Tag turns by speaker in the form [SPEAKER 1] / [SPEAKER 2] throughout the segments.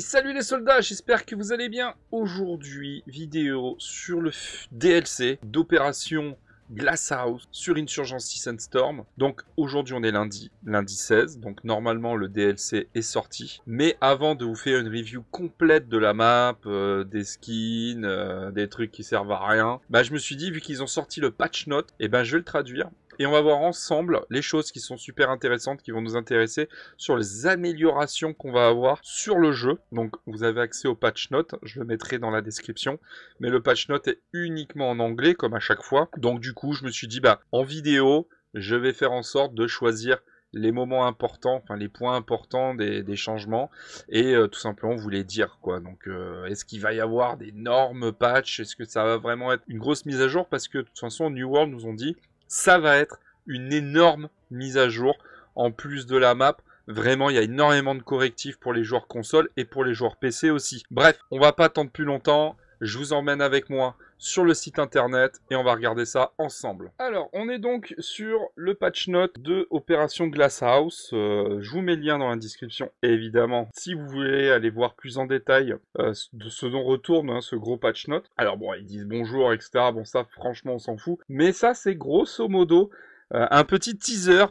[SPEAKER 1] salut les soldats, j'espère que vous allez bien. Aujourd'hui, vidéo sur le DLC d'opération Glass House sur Insurgency Sandstorm. Donc aujourd'hui on est lundi, lundi 16, donc normalement le DLC est sorti. Mais avant de vous faire une review complète de la map, euh, des skins, euh, des trucs qui servent à rien, bah je me suis dit vu qu'ils ont sorti le patch note, et eh ben je vais le traduire et on va voir ensemble les choses qui sont super intéressantes, qui vont nous intéresser sur les améliorations qu'on va avoir sur le jeu. Donc vous avez accès au patch note, je le mettrai dans la description, mais le patch note est uniquement en anglais comme à chaque fois. Donc du coup, je me suis dit bah en vidéo, je vais faire en sorte de choisir les moments importants, enfin les points importants des, changements et euh, tout simplement vous les dire quoi. Donc euh, est-ce qu'il va y avoir d'énormes patchs Est-ce que ça va vraiment être une grosse mise à jour Parce que de toute façon New World nous ont dit ça va être une énorme mise à jour en plus de la map. Vraiment, il y a énormément de correctifs pour les joueurs console et pour les joueurs PC aussi. Bref, on va pas attendre plus longtemps. Je vous emmène avec moi sur le site internet et on va regarder ça ensemble. Alors, on est donc sur le patch note de Opération Glasshouse, euh, je vous mets le lien dans la description, évidemment, si vous voulez aller voir plus en détail euh, de ce dont retourne hein, ce gros patch note. Alors, bon, ils disent bonjour, etc. Bon, ça, franchement, on s'en fout. Mais ça, c'est grosso modo euh, un petit teaser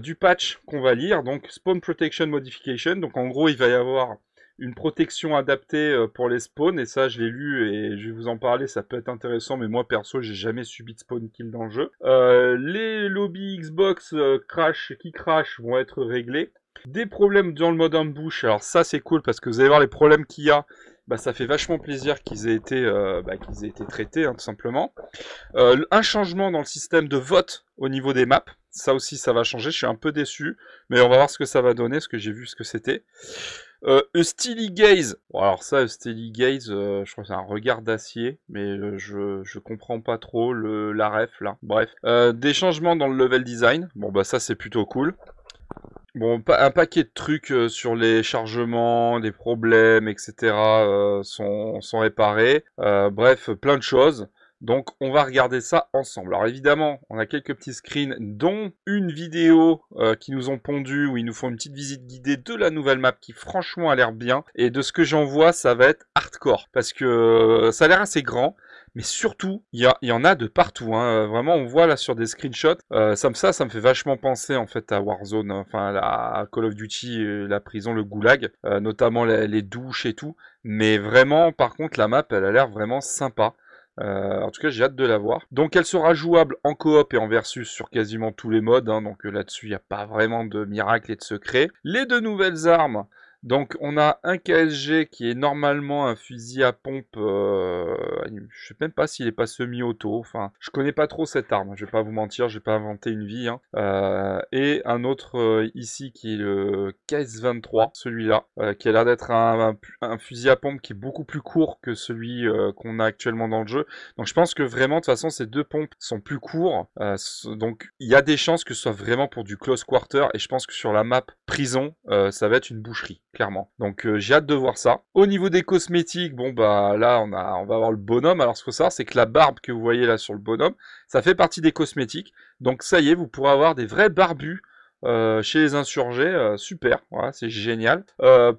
[SPEAKER 1] du patch qu'on va lire, donc Spawn Protection Modification. Donc en gros, il va y avoir une protection adaptée euh, pour les spawns, et ça je l'ai lu et je vais vous en parler, ça peut être intéressant, mais moi perso j'ai jamais subi de spawn kill dans le jeu. Euh, les lobbies Xbox euh, crash, qui crash vont être réglés. Des problèmes dans le mode ambush, alors ça c'est cool parce que vous allez voir les problèmes qu'il y a, bah, ça fait vachement plaisir qu'ils aient été, bah, aient été traités hein, tout simplement. un changement dans le système de vote au niveau des maps, ça aussi ça va changer, je suis un peu déçu, mais on va voir ce que ça va donner, ce que j'ai vu ce que c'était. Euh, a Steely Gaze. alors ça, a Steely Gaze, euh, je crois que c'est un regard d'acier, mais euh, je, je comprends pas trop le, la ref là. Bref. Euh, des changements dans le level design. Bon bah ça c'est plutôt cool. Bon, un paquet de trucs sur les chargements, des problèmes, etc. sont, sont réparés. bref, plein de choses. Donc on va regarder ça ensemble. Alors évidemment, on a quelques petits screens, dont une vidéo euh, qui nous ont pondu, où ils nous font une petite visite guidée de la nouvelle map qui franchement a l'air bien. Et de ce que j'en vois, ça va être hardcore, parce que euh, ça a l'air assez grand mais surtout, il y, en a de partout. Hein. Euh, vraiment, on voit là sur des screenshots, ça, me fait vachement penser en fait à Warzone, hein. enfin à Call of Duty, la prison, le goulag, notamment les, douches et tout. Mais vraiment, par contre, la map, elle a l'air vraiment sympa. Euh, en tout cas, j'ai hâte de la voir. Donc, elle sera jouable en coop et en versus sur quasiment tous les modes. Hein. donc euh, là-dessus, il n'y a pas vraiment de miracle et de secret. Les deux nouvelles armes donc on a un KSG qui est normalement un fusil à pompe. Euh, je sais même pas s'il est pas semi-auto. Enfin, je connais pas trop cette arme. Je vais pas vous mentir, je vais pas inventé une vie. Hein. Euh, et un autre euh, ici qui est le KS23, celui-là, qui a l'air d'être un, fusil à pompe qui est beaucoup plus court que celui qu'on a actuellement dans le jeu. Donc je pense que vraiment de toute façon ces deux pompes sont plus courts. donc il y a des chances que ce soit vraiment pour du close quarter. Et je pense que sur la map prison, ça va être une boucherie clairement. Donc euh, j'ai hâte de voir ça. Au niveau des cosmétiques, bon bah là on a on va avoir le bonhomme. Alors ce qu'il faut c'est que la barbe que vous voyez là sur le bonhomme, ça fait partie des cosmétiques. Donc ça y est, vous pourrez avoir des vrais barbus euh, chez les insurgés, euh, super, c'est génial.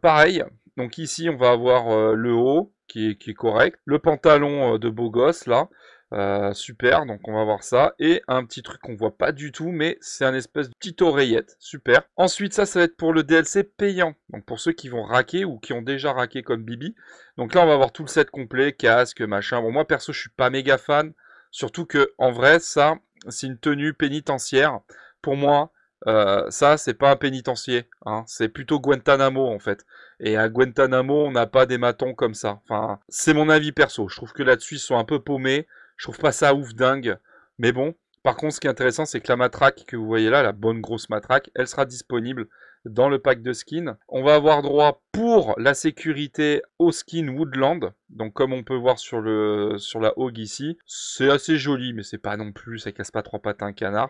[SPEAKER 1] pareil, donc ici on va avoir le haut qui est, qui est correct, le pantalon de beau gosse là. Euh, super, donc on va voir ça. Et un petit truc qu'on voit pas du tout, mais c'est un espèce de petite oreillette. Super. Ensuite, ça, ça va être pour le DLC payant. Donc pour ceux qui vont raquer ou qui ont déjà raqué comme Bibi. Donc là, on va voir tout le set complet, casque, machin. Bon, moi perso, je suis pas méga fan. Surtout que, en vrai, ça, c'est une tenue pénitentiaire. Pour moi, euh, ça, c'est pas un pénitencier. Hein. C'est plutôt Guantanamo, en fait. Et à Guantanamo, on n'a pas des matons comme ça. Enfin, c'est mon avis perso. Je trouve que là-dessus, ils sont un peu paumés. Je trouve pas ça ouf dingue. Mais bon, par contre, ce qui est intéressant, c'est que la matraque que vous voyez là, la bonne grosse matraque, elle sera disponible dans le pack de skins. On va avoir droit pour la sécurité au skin Woodland. Donc comme on peut voir sur, le, sur la hog ici, c'est assez joli, mais c'est pas non plus, ça casse pas trois pattes un canard.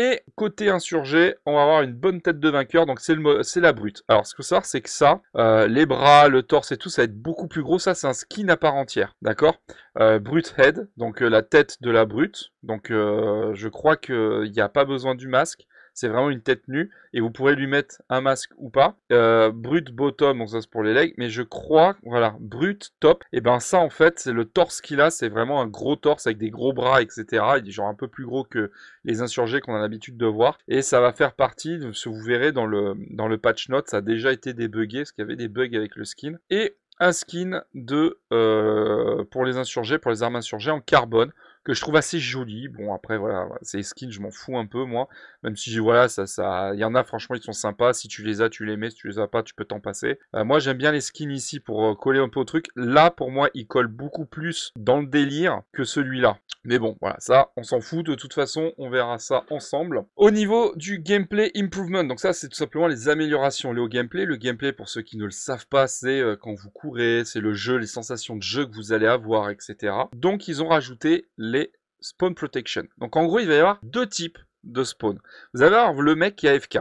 [SPEAKER 1] Et côté insurgé, on va avoir une bonne tête de vainqueur, donc c'est la brute. Alors ce qu'il faut savoir, c'est que ça, euh, les bras, le torse et tout, ça va être beaucoup plus gros. Ça, c'est un skin à part entière, d'accord euh, Brute head, donc euh, la tête de la brute. Donc je crois qu'il n'y a pas besoin du masque c'est vraiment une tête nue et vous pourrez lui mettre un masque ou pas. Euh, brut bottom, donc ça c'est pour les legs, mais je crois, voilà, brut top, et ben ça en fait, c'est le torse qu'il a, c'est vraiment un gros torse avec des gros bras, etc. Il est genre un peu plus gros que les insurgés qu'on a l'habitude de voir et ça va faire partie, vous verrez dans le, dans le patch note, ça a déjà été débugué parce qu'il y avait des bugs avec le skin et un skin de euh, pour les insurgés, pour les armes insurgées en carbone que je trouve assez joli. Bon, après, voilà, ces skins, je m'en fous un peu, moi. Même si, voilà, ça, ça, il y en a, franchement, ils sont sympas. Si tu les as, tu les mets. Si tu les as pas, tu peux t'en passer. Euh, moi, j'aime bien les skins ici pour euh, coller un peu au truc. Là, pour moi, ils collent beaucoup plus dans le délire que celui-là. Mais bon, voilà, ça, on s'en fout. De toute façon, on verra ça ensemble. Au niveau du gameplay improvement, donc ça, c'est tout simplement les améliorations liées au gameplay. Le gameplay, pour ceux qui ne le savent pas, c'est euh, quand vous courez, c'est le jeu, les sensations de jeu que vous allez avoir, etc. Donc, ils ont rajouté les spawn protection. Donc en gros, il va y avoir deux types de spawn. Vous allez avoir le mec qui a FK.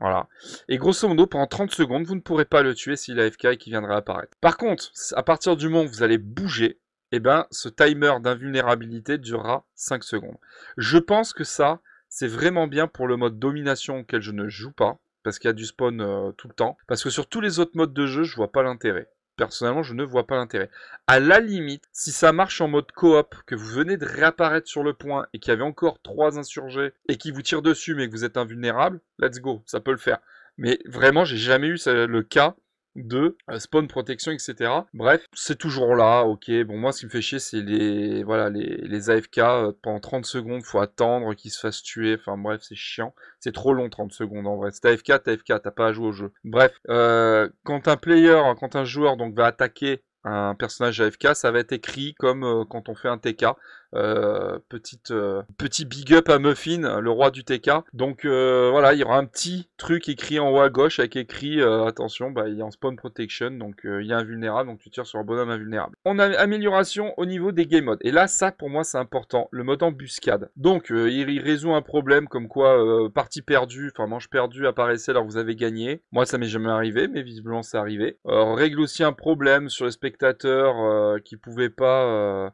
[SPEAKER 1] Voilà. Et grosso modo, pendant 30 secondes, vous ne pourrez pas le tuer s'il a FK et qu'il viendra apparaître. Par contre, à partir du moment où vous allez bouger, eh ben, ce timer d'invulnérabilité durera 5 secondes. Je pense que ça, c'est vraiment bien pour le mode domination auquel je ne joue pas, parce qu'il y a du spawn euh, tout le temps. Parce que sur tous les autres modes de jeu, je vois pas l'intérêt personnellement, je ne vois pas l'intérêt. À la limite, si ça marche en mode coop, que vous venez de réapparaître sur le point et qu'il y avait encore trois insurgés et qui vous tirent dessus mais que vous êtes invulnérable, let's go, ça peut le faire. Mais vraiment, j'ai jamais eu le cas de euh, spawn protection, etc. Bref, c'est toujours là, ok. Bon, moi, ce qui me fait chier, c'est les, voilà, les, les AFK euh, pendant 30 secondes, faut attendre qu'ils se fassent tuer. Enfin, bref, c'est chiant. C'est trop long, 30 secondes, en vrai. C'est AFK, t'as AFK, t'as pas à jouer au jeu. Bref, euh, quand un player, hein, quand un joueur, donc, va attaquer un personnage AFK, ça va être écrit comme quand on fait un TK. Euh, petite, euh, petit big up à Muffin, le roi du TK. Donc euh, voilà, il y aura un petit truc écrit en haut à gauche avec écrit attention, bah, il est en spawn protection, donc il est invulnérable, donc tu tires sur un bonhomme invulnérable. On a amélioration au niveau des game modes. Et là, ça pour moi c'est important, le mode embuscade. Donc il, résout un problème comme quoi partie perdue, enfin manche perdue apparaissait alors vous avez gagné. Moi ça m'est jamais arrivé, mais visiblement c'est arrivé. règle aussi un problème sur les spectateurs qui pouvaient pas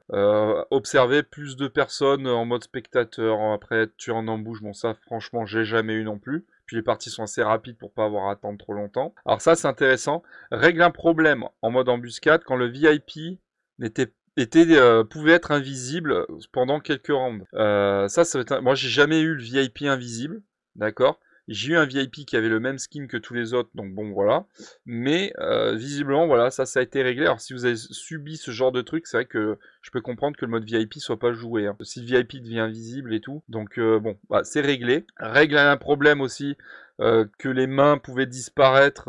[SPEAKER 1] observer plus de personnes en mode spectateur. Après, tu en embouche, bon, ça, franchement, j'ai jamais eu non plus. Puis les parties sont assez rapides pour pas avoir à attendre trop longtemps. Alors ça, c'est intéressant. Règle un problème en mode embuscade quand le VIP n'était était, euh, pouvait être invisible pendant quelques rounds. Euh, ça, ça moi j'ai jamais eu le VIP invisible, d'accord. J'ai eu un VIP qui avait le même skin que tous les autres, donc bon voilà. Mais euh, visiblement, voilà, ça, ça a été réglé. Alors si vous avez subi ce genre de truc, c'est vrai que je peux comprendre que le mode VIP soit pas joué. Hein. Si le VIP devient visible et tout, donc euh, bon, bah, c'est réglé. Règle un problème aussi euh, que les mains pouvaient disparaître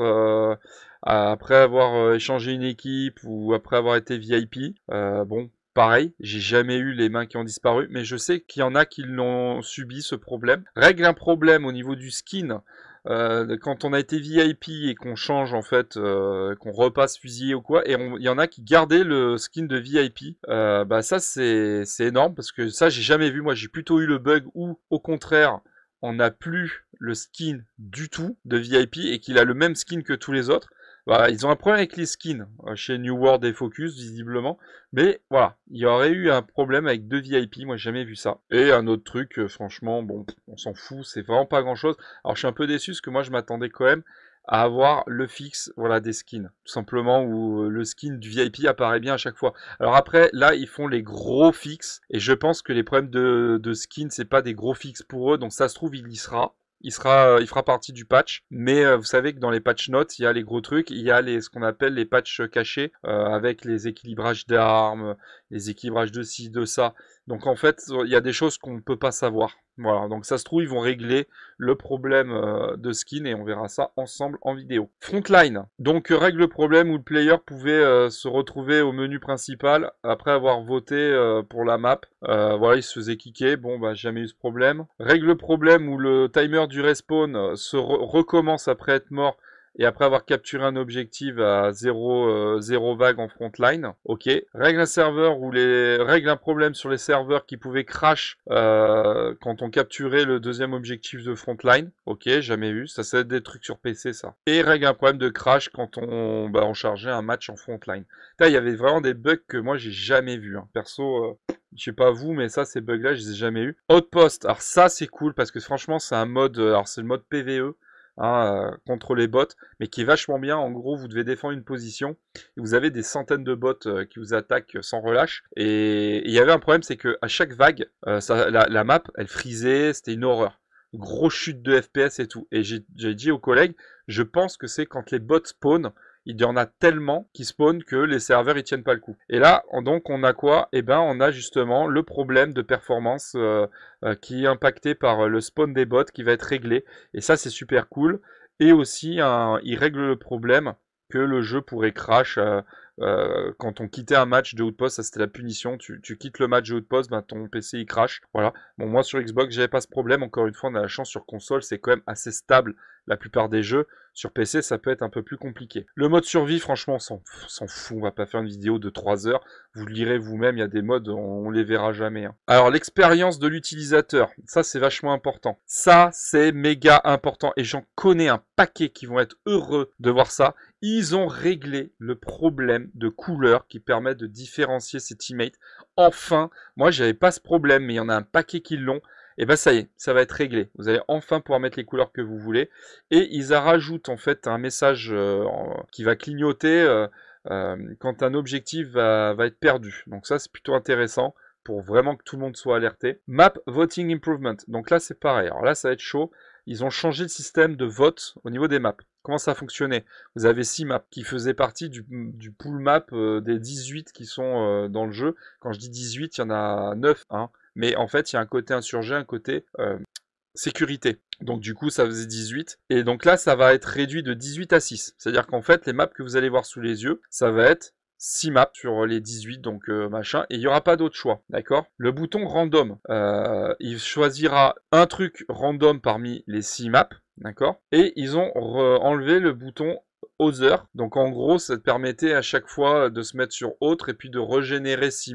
[SPEAKER 1] après avoir échangé une équipe ou après avoir été VIP. bon, Pareil, j'ai jamais eu les mains qui ont disparu, mais je sais qu'il y en a qui l'ont subi ce problème. Règle un problème au niveau du skin. Euh, quand on a été VIP et qu'on change en fait, euh, qu'on repasse fusillé ou quoi, et il y en a qui gardaient le skin de VIP, euh, bah ça c'est énorme parce que ça j'ai jamais vu. Moi j'ai plutôt eu le bug où au contraire on n'a plus le skin du tout de VIP et qu'il a le même skin que tous les autres. Bah, ils ont un problème avec les skins euh, chez New World et Focus, visiblement. Mais voilà, il y aurait eu un problème avec deux VIP, moi j'ai jamais vu ça. Et un autre truc, euh, franchement, bon, on s'en fout, c'est vraiment pas grand chose. Alors je suis un peu déçu parce que moi je m'attendais quand même à avoir le fixe voilà, des skins. Tout simplement où euh, le skin du VIP apparaît bien à chaque fois. Alors après, là, ils font les gros fixes. Et je pense que les problèmes de, de skins, c'est pas des gros fixes pour eux. Donc ça se trouve, il y sera il sera, euh, il fera partie du patch. Mais euh, vous savez que dans les patch notes, il y a les gros trucs, il y a les, ce qu'on appelle les patchs cachés, euh, avec les équilibrages d'armes, les équilibrages de ci, de ça. Donc en fait, il y a des choses qu'on ne peut pas savoir. Voilà, donc ça se trouve, ils vont régler le problème euh, de skin et on verra ça ensemble en vidéo. Frontline, donc euh, règle le problème où le player pouvait euh, se retrouver au menu principal après avoir voté pour la map. voilà, il se faisait kicker, bon bah jamais eu ce problème. Règle le problème où le timer du respawn se recommence après être mort et après avoir capturé un objectif à 0, euh, 0 vague en frontline. Ok. Règle un serveur ou les règle un problème sur les serveurs qui pouvaient crash euh, quand on capturait le deuxième objectif de frontline. Ok, jamais vu. Ça, c'est des trucs sur PC, ça. Et règle un problème de crash quand on, bah, on chargeait un match en frontline. Là, il y avait vraiment des bugs que moi j'ai jamais vu. Hein. Perso. Euh je sais pas vous, mais ça, ces bugs-là, je les ai jamais eu. Outpost, alors ça, c'est cool parce que franchement, c'est un mode, euh, alors c'est le mode PVE. Hein, euh, contre les bots, mais qui est vachement bien. En gros, vous devez défendre une position, et vous avez des centaines de bots euh, qui vous attaquent euh, sans relâche. Et il y avait un problème, c'est qu'à chaque vague, la, map, elle frisait, c'était une horreur. Gros chute de FPS et tout. Et j'ai dit aux collègues, je pense que c'est quand les bots spawnent il y en a tellement qui spawnent que les serveurs ils tiennent pas le coup. Et là, donc on a quoi Eh ben on a justement le problème de performance euh, euh, qui est impacté par euh, le spawn des bots qui va être réglé. Et ça c'est super cool. Et aussi, il règle le problème que le jeu pourrait crash euh, quand on quittait un match de Outpost, ça c'était la punition. Tu, quittes le match de Outpost, ben, ton PC il crash. Voilà. Bon, moi sur Xbox, j'avais pas ce problème. Encore une fois, on a la chance sur console, c'est quand même assez stable la plupart des jeux. Sur PC, ça peut être un peu plus compliqué. Le mode survie, franchement, s'en fout. On va pas faire une vidéo de 3 heures. Vous lirez vous-même. Il y a des modes, on, les verra jamais. Hein. Alors, l'expérience de l'utilisateur. Ça, c'est vachement important. Ça, c'est méga important. Et j'en connais un paquet qui vont être heureux de voir ça. Ils ont réglé le problème de couleur qui permet de différencier ses teammates. Enfin, moi j'avais pas ce problème, mais il y en a un paquet qui l'ont. Et eh ben ça y est, ça va être réglé. Vous allez enfin pouvoir mettre les couleurs que vous voulez. Et ils rajoutent en fait un message euh, qui va clignoter euh, euh, quand un objectif va être perdu. Donc ça c'est plutôt intéressant pour vraiment que tout le monde soit alerté. Map Voting Improvement. Donc là c'est pareil. Alors là ça va être chaud. Ils ont changé le système de vote au niveau des maps. Comment ça fonctionnait Vous avez 6 maps qui faisaient partie du, pool map euh, des 18 qui sont euh, dans le jeu. Quand je dis 18, il y en a 9. Hein. Mais en fait, il y a un côté insurgé, un côté euh, sécurité. Donc du coup, ça faisait 18. Et donc là, ça va être réduit de 18 à 6. C'est-à-dire qu'en fait, les maps que vous allez voir sous les yeux, ça va être 6 maps sur les 18, donc machin, et il n'y aura pas d'autre choix, d'accord Le bouton random, il choisira un truc random parmi les 6 maps, D'accord Et ils ont enlevé le bouton Other. Donc en gros, ça te permettait à chaque fois de se mettre sur autre et puis de régénérer si,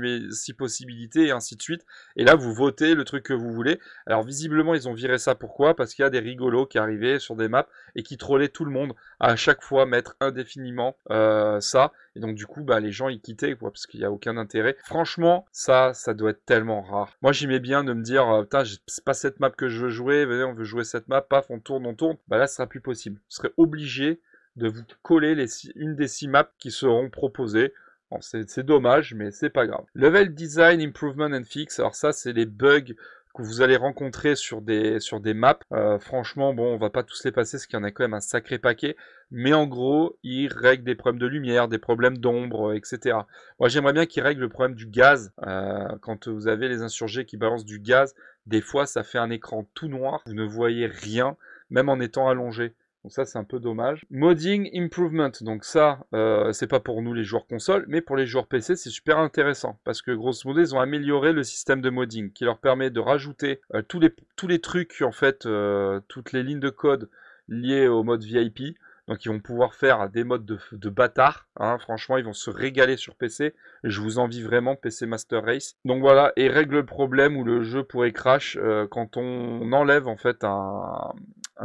[SPEAKER 1] possibilités et ainsi de suite. Et là, vous votez le truc que vous voulez. Alors visiblement, ils ont viré ça. Pourquoi Parce qu'il y a des rigolos qui arrivaient sur des maps et qui trollaient tout le monde à chaque fois mettre indéfiniment euh, ça. Et donc du coup, bah, les gens ils quittaient parce qu'il n'y a aucun intérêt. Franchement, ça, ça doit être tellement rare. Moi, j'aimais bien de me dire, euh, putain, c'est pas cette map que je veux jouer. Venez, on veut jouer cette map. Paf, on tourne, on tourne. Bah là, ce sera plus possible. je serait obligé de vous coller les une des six maps qui seront proposées. c'est dommage, mais c'est pas grave. Level Design, Improvement and Fix. Alors ça, c'est les bugs que vous allez rencontrer sur des, sur des maps. Euh, franchement, bon, on va pas tous les passer, parce qu'il y en a quand même un sacré paquet. Mais en gros, ils règlent des problèmes de lumière, des problèmes d'ombre, etc. Moi, j'aimerais bien qu'ils règlent le problème du gaz. Euh, quand vous avez les insurgés qui balancent du gaz, des fois, ça fait un écran tout noir. Vous ne voyez rien, même en étant allongé. Donc ça, c'est un peu dommage. Modding Improvement. Donc ça, euh, c'est pas pour nous les joueurs console, mais pour les joueurs PC, c'est super intéressant. Parce que grosso modo, ils ont amélioré le système de modding qui leur permet de rajouter euh, tous, les, trucs, en fait, euh, toutes les lignes de code liées au mode VIP. Donc hein, ils vont pouvoir faire des modes de, de bâtard. Hein. Franchement, ils vont se régaler sur PC. Je vous envie vraiment PC Master Race. Donc voilà, et règle le problème où le jeu pourrait crash euh, quand on enlève en fait un,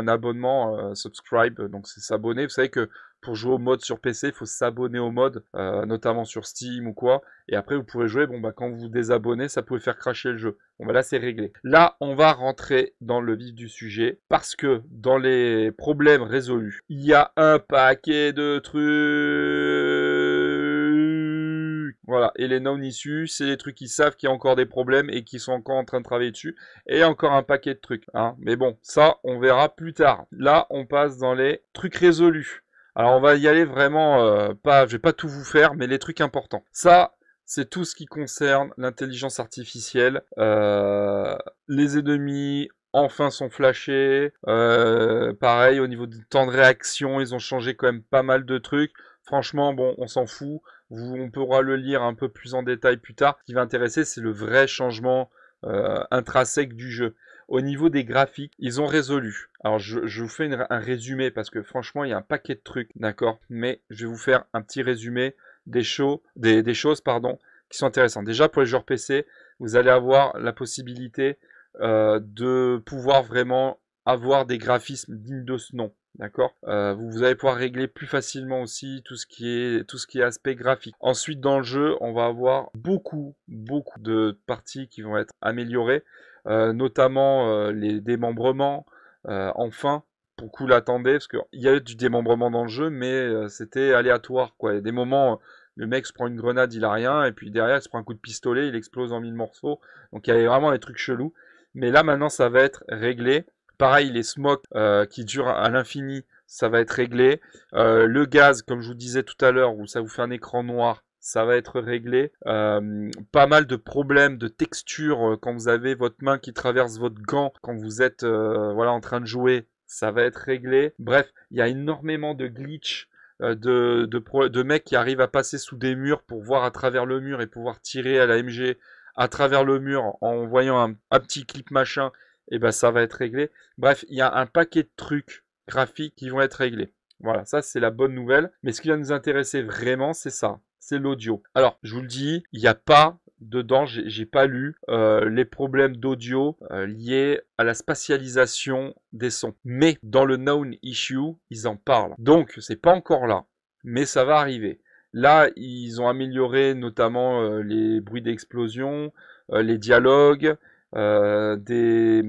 [SPEAKER 1] abonnement euh, subscribe. Donc c'est s'abonner. Vous savez que pour jouer au mode sur PC, il faut s'abonner au mode, euh, notamment sur Steam ou quoi. Et après, vous pouvez jouer. Bon, bah, quand vous vous désabonnez, ça pouvait faire cracher le jeu. Bon, bah, là, c'est réglé. Là, on va rentrer dans le vif du sujet parce que dans les problèmes résolus, il y a un paquet de trucs. Voilà. Et les non issues c'est les trucs qui savent qu'il y a encore des problèmes et qui sont encore en train de travailler dessus. Et encore un paquet de trucs. Hein. Mais bon, ça, on verra plus tard. Là, on passe dans les trucs résolus. Alors on va y aller vraiment, euh, pas, je vais pas tout vous faire, mais les trucs importants. Ça, c'est tout ce qui concerne l'intelligence artificielle. Euh, les ennemis enfin sont flashés. Euh, pareil, au niveau du temps de réaction, ils ont changé quand même pas mal de trucs. Franchement, bon, on s'en fout. on pourra le lire un peu plus en détail plus tard. Ce qui va intéresser, c'est le vrai changement intrinsèque du jeu. Au niveau des graphiques, ils ont résolu. Alors, je, vous fais un résumé parce que franchement, il y a un paquet de trucs, d'accord Mais je vais vous faire un petit résumé des, choses pardon, qui sont intéressantes. Déjà, pour les joueurs PC, vous allez avoir la possibilité euh, de pouvoir vraiment avoir des graphismes dignes de ce nom. D'accord euh, vous, allez pouvoir régler plus facilement aussi tout ce, qui est, tout ce qui est aspect graphique. Ensuite, dans le jeu, on va avoir beaucoup, beaucoup de parties qui vont être améliorées. Euh, notamment euh, les démembrements. Euh, enfin, beaucoup l'attendaient, parce qu'il y eu du démembrement dans le jeu, mais c'était aléatoire. Quoi. des moments, le mec se prend une grenade, il a rien, et puis derrière, il se prend un coup de pistolet, il explose en mille morceaux. Donc il y avait vraiment des trucs chelous. Mais là, maintenant, ça va être réglé. Pareil, les smokes qui durent à l'infini, ça va être réglé. le gaz, comme je vous disais tout à l'heure, où ça vous fait un écran noir, ça va être réglé. Euh, pas mal de problèmes de texture euh, quand vous avez votre main qui traverse votre gant quand vous êtes euh, voilà en train de jouer, ça va être réglé. Bref, il y a énormément de glitch de, mecs qui arrivent à passer sous des murs pour voir à travers le mur et pouvoir tirer à la MG à travers le mur en voyant un, un petit clip machin, et eh ben ça va être réglé. Bref, il y a un paquet de trucs graphiques qui vont être réglés. Voilà, ça c'est la bonne nouvelle. Mais ce qui va nous intéresser vraiment, c'est ça c'est l'audio. Alors, je vous le dis, il n'y a pas dedans, j'ai pas lu euh, les problèmes d'audio euh, liés à la spatialisation des sons. Mais dans le known issue, ils en parlent. Donc, c'est pas encore là, mais ça va arriver. Là, ils ont amélioré notamment euh, les bruits d'explosion, les dialogues, des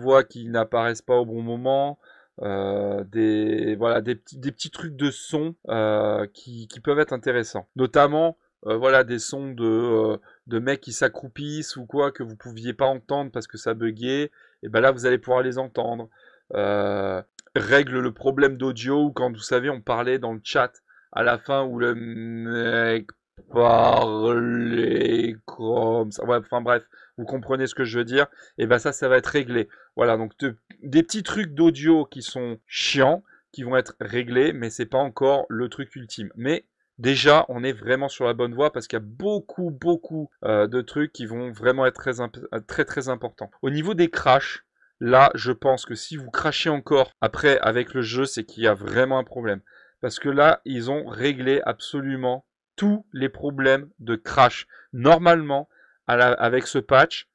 [SPEAKER 1] voix qui n'apparaissent pas au bon moment, euh, des voilà des, petits trucs de son euh, qui, qui, peuvent être intéressants notamment euh, voilà des sons de de mecs qui s'accroupissent ou quoi que vous pouviez pas entendre parce que ça buguait et ben là vous allez pouvoir les entendre règle le problème d'audio ou quand vous savez on parlait dans le chat à la fin où le mec parler comme ça. enfin bref, vous comprenez ce que je veux dire. Et ben ça, ça va être réglé. Voilà, donc des petits trucs d'audio qui sont chiants, qui vont être réglés, mais c'est pas encore le truc ultime. Mais déjà, on est vraiment sur la bonne voie parce qu'il y a beaucoup, beaucoup euh, de trucs qui vont vraiment être très, euh, très, très importants. Au niveau des crashs, là, je pense que si vous crachez encore après avec le jeu, c'est qu'il y a vraiment un problème. Parce que là, ils ont réglé absolument tous les problèmes de crash. Normalement, avec ce patch,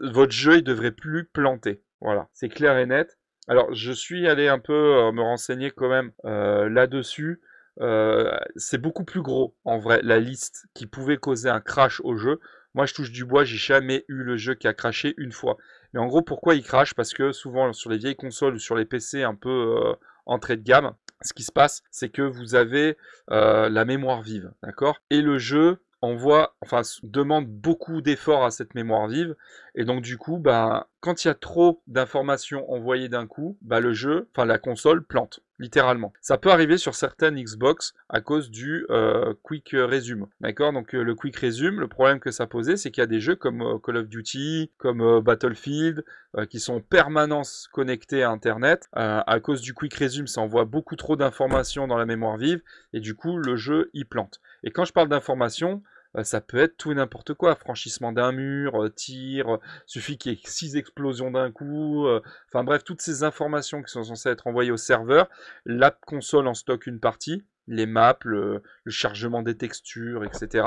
[SPEAKER 1] votre jeu ne devrait plus planter. Voilà, c'est clair et net. Alors, je suis allé un peu euh, me renseigner quand même euh, là-dessus. Euh, c'est beaucoup plus gros en vrai la liste qui pouvait causer un crash au jeu. Moi, je touche du bois, j'ai jamais eu le jeu qui a craché une fois. Mais en gros, pourquoi il crache Parce que souvent sur les vieilles consoles ou sur les PC un peu entrée de gamme, ce qui se passe, c'est que vous avez euh, la mémoire vive, d'accord Et le jeu envoie, enfin, demande beaucoup d'efforts à cette mémoire vive. Et donc, du coup, bah, quand il y a trop d'informations envoyées d'un coup, bah, le jeu, enfin, la console plante littéralement. Ça peut arriver sur certaines Xbox à cause du euh, Quick Resume. D'accord Donc euh, le Quick Resume, le problème que ça posait, c'est qu'il y a des jeux comme euh, Call of Duty, comme Battlefield, qui sont en permanence connectés à Internet. à cause du Quick Resume, ça envoie beaucoup trop d'informations dans la mémoire vive, et du coup, le jeu y plante. Et quand je parle d'informations, euh, ça peut être tout et n'importe quoi. Franchissement d'un mur, euh, tir, euh, suffit qu'il y ait six explosions d'un coup. Enfin bref, toutes ces informations qui sont censées être envoyées au serveur, la console en stocke une partie les maps, le, chargement des textures, etc.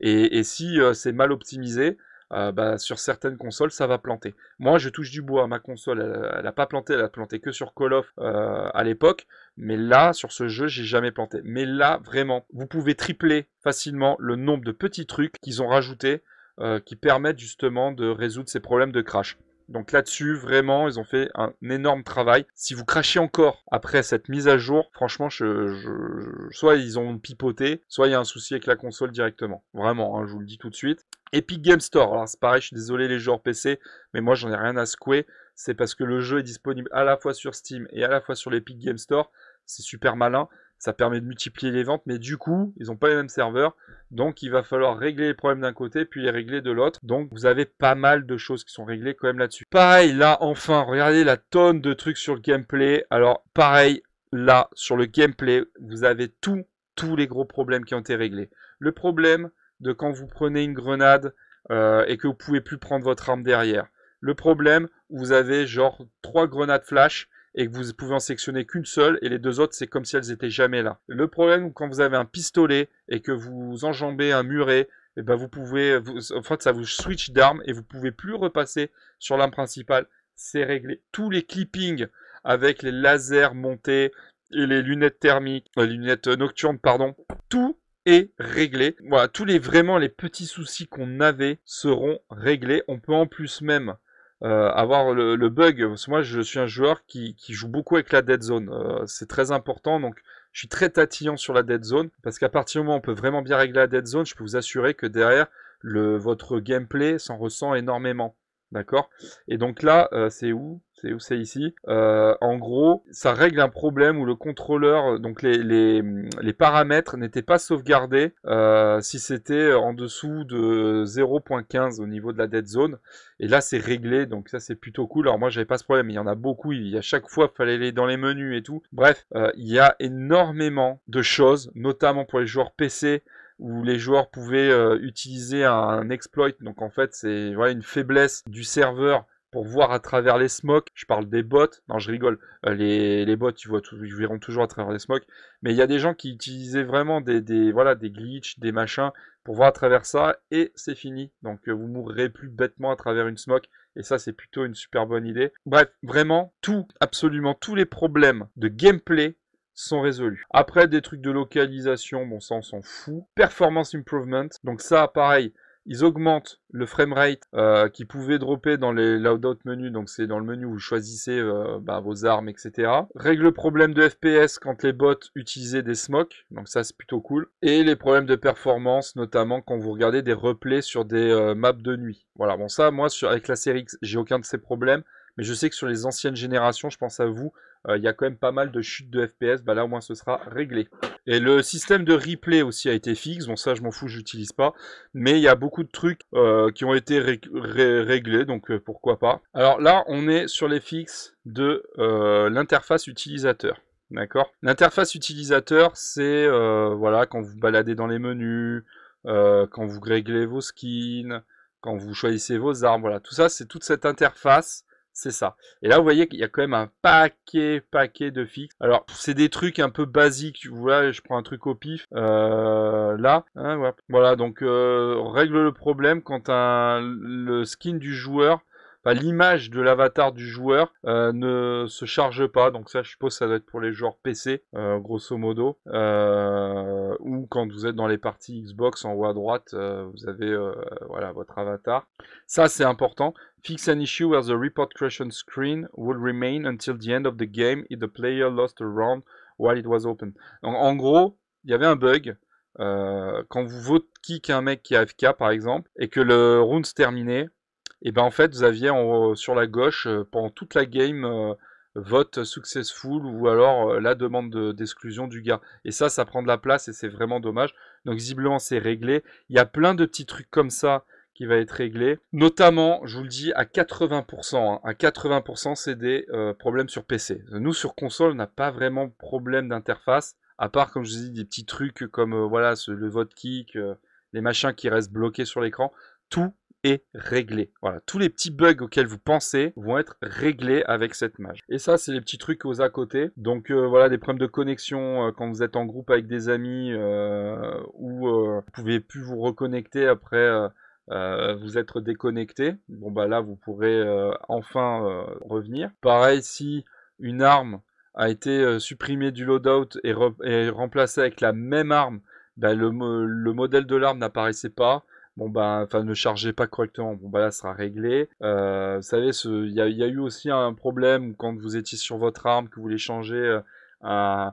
[SPEAKER 1] Et, si c'est mal optimisé, ah, bah, sur certaines consoles, ça va planter. Moi, je touche du bois. Ma console, elle n'a pas planté, elle a planté que sur Call of euh, à l'époque. Mais là, sur ce jeu, j'ai jamais planté. Mais là, vraiment, vous pouvez tripler facilement le nombre de petits trucs qu'ils ont rajoutés euh, qui permettent justement de résoudre ces problèmes de crash. Donc là-dessus, vraiment, ils ont fait un énorme travail. Si vous crachez encore après cette mise à jour, franchement, je, soit ils ont pipoté, soit il y a un souci avec la console directement. Vraiment, hein, je vous le dis tout de suite. Epic Game Store, alors c'est pareil, je suis désolé les joueurs PC, mais moi j'en ai rien à secouer. C'est parce que le jeu est disponible à la fois sur Steam et à la fois sur l'Epic Game Store. C'est super malin ça permet de multiplier les ventes, mais du coup, ils n'ont pas les mêmes serveurs. Donc, il va falloir régler les problèmes d'un côté, puis les régler de l'autre. Donc, vous avez pas mal de choses qui sont réglées quand même là-dessus. Pareil, là, enfin, regardez la tonne de trucs sur le gameplay. Alors, pareil, là, sur le gameplay, vous avez tous, tous les gros problèmes qui ont été réglés. Le problème de quand vous prenez une grenade euh, et que vous pouvez plus prendre votre arme derrière. Le problème, vous avez genre trois grenades flash et que vous pouvez en sectionner qu'une seule et les deux autres c'est comme si elles étaient jamais là. Le problème quand vous avez un pistolet et que vous enjambez un muret, eh ben vous pouvez, en fait ça vous switch d'arme et vous pouvez plus repasser sur l'arme principale. C'est réglé. Tous les clippings avec les lasers montés et les lunettes thermiques, euh, les lunettes nocturnes pardon, tout est réglé. Voilà, tous les vraiment les petits soucis qu'on avait seront réglés. On peut en plus même euh, avoir le, bug. Parce que moi, je suis un joueur qui, joue beaucoup avec la dead zone. Euh, c'est très important. Donc, je suis très tatillant sur la dead zone. Parce qu'à partir du moment où on peut vraiment bien régler la dead zone, je peux vous assurer que derrière, le, votre gameplay s'en ressent énormément. D'accord Et donc là, euh, c'est où C'est où c'est ici euh, En gros, ça règle un problème où le contrôleur, euh, donc mm, les, paramètres n'étaient pas sauvegardés si c'était en dessous de 0.15 au niveau de la dead zone. Et là, c'est réglé, donc ça c'est plutôt cool. Alors moi, j'avais pas ce problème, il y en a beaucoup. Il y a chaque fois, il fallait aller dans les menus et tout. Bref, il y a énormément de choses, notamment pour les joueurs PC où les joueurs pouvaient euh, utiliser un exploit. Donc en fait, c'est voilà, une faiblesse du serveur pour voir à travers les smokes. Je parle des bots. Non, je rigole. Euh, les, les, bots, ils, voient verront toujours à travers les smokes. Mais il y a des gens qui utilisaient vraiment des, des, voilà, des glitches, des machins pour voir à travers ça. Et c'est fini. Donc euh, vous mourrez plus bêtement à travers une smoke. Et ça, c'est plutôt une super bonne idée. Bref, vraiment, tout, absolument tous les problèmes de gameplay sont résolus. Après, des trucs de localisation, bon, ça, on s'en fout. Performance improvement, donc ça, pareil, ils augmentent le frame rate euh, qui pouvait dropper dans les loadout menus, donc c'est dans le menu où vous choisissez euh, bah, vos armes, etc. Règle le problème de FPS quand les bots utilisaient des smokes, donc ça c'est plutôt cool. Et les problèmes de performance, notamment quand vous regardez des replays sur des euh, maps de nuit. Voilà, bon ça, moi avec la série X, j'ai aucun de ces problèmes, mais je sais que sur les anciennes générations, je pense à vous, euh, il y a quand même pas mal de chutes de FPS, bah, là au moins ce sera réglé. Et le système de replay aussi a été fixe, bon ça je m'en fous, j'utilise pas, mais il y a beaucoup de trucs euh, qui ont été réglés, donc euh, pourquoi pas. Alors là on est sur les fixes de l'interface utilisateur. D'accord L'interface utilisateur, c'est voilà quand vous baladez dans les menus, quand vous réglez vos skins, quand vous choisissez vos armes, voilà, tout ça, c'est toute cette interface c'est ça. Et là, vous voyez qu'il y a quand même un paquet, paquet de fixes. Alors, c'est des trucs un peu basiques. Voilà, je prends un truc au pif. Euh, là, hein, voilà. donc euh, règle le problème quand le skin du joueur l'image de l'avatar du joueur euh, ne se charge pas. Donc ça, je suppose, ça doit être pour les joueurs PC, euh, grosso modo, euh, ou quand vous êtes dans les parties Xbox en haut à droite, euh, vous avez voilà votre avatar. Ça, c'est important. Fix an issue where the report creation screen will remain until the end of the game if the player lost a round while it was open. Donc, en gros, il y avait un bug. Euh, quand vous vote kick un mec qui a AFK par exemple, et que le round se terminait, et ben en fait, vous en, euh, sur la gauche euh, pendant toute la game euh, vote successful ou alors la demande d'exclusion du gars. Et ça, ça prend de la place et c'est vraiment dommage. Donc visiblement, c'est réglé. Il y a plein de petits trucs comme ça qui va être réglé. Notamment, je vous le dis, à 80%. Hein, à 80%, c'est des problèmes sur PC. Nous, sur console, on n'a pas vraiment de problème d'interface, à part, comme je vous dis, des petits trucs comme voilà, le vote kick, les machins qui restent bloqués sur l'écran. Tout est réglé. Voilà, tous les petits bugs auxquels vous pensez vont être réglés avec cette mage. Et ça, c'est les petits trucs aux à côté. Donc euh, voilà, des problèmes de connexion euh, quand vous êtes en groupe avec des amis euh, ou vous pouvez plus vous reconnecter après. vous être déconnecté, bon bah là vous pourrez enfin revenir. Pareil si une arme a été supprimée du loadout et, remplacée avec la même arme, bah, le modèle de l'arme n'apparaissait pas bon ben enfin ne chargez pas correctement bon bah là ça sera réglé euh, vous savez il y, a, eu aussi un problème quand vous étiez sur votre arme que vous voulez changer euh,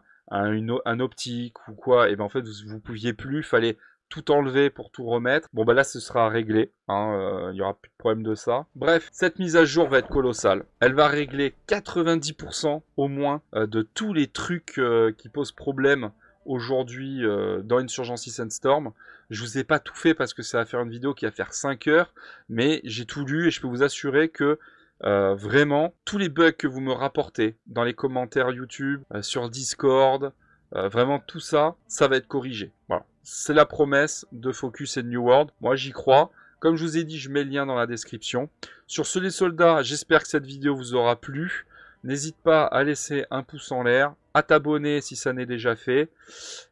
[SPEAKER 1] un optique ou quoi et ben en fait vous, vous pouviez plus fallait tout enlever pour tout remettre. Bon bah là ce sera réglé, hein, euh, il n'y aura plus de problème de ça. Bref, cette mise à jour va être colossale. Elle va régler 90% au moins de tous les trucs qui posent problème aujourd'hui euh, dans une dans Insurgency Storm. Je vous ai pas tout fait parce que ça va faire une vidéo qui va faire 5 heures, mais j'ai tout lu et je peux vous assurer que euh, vraiment, tous les bugs que vous me rapportez dans les commentaires YouTube, euh, sur Discord, vraiment tout ça, ça va être corrigé. Voilà. C'est la promesse de Focus et New World. Moi, j'y crois. Comme je vous ai dit, je mets le lien dans la description. Sur ce, les soldats, j'espère que cette vidéo vous aura plu. N'hésite pas à laisser un pouce en l'air, à t'abonner si ça n'est déjà fait.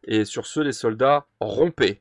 [SPEAKER 1] Et sur ce, les soldats, rompez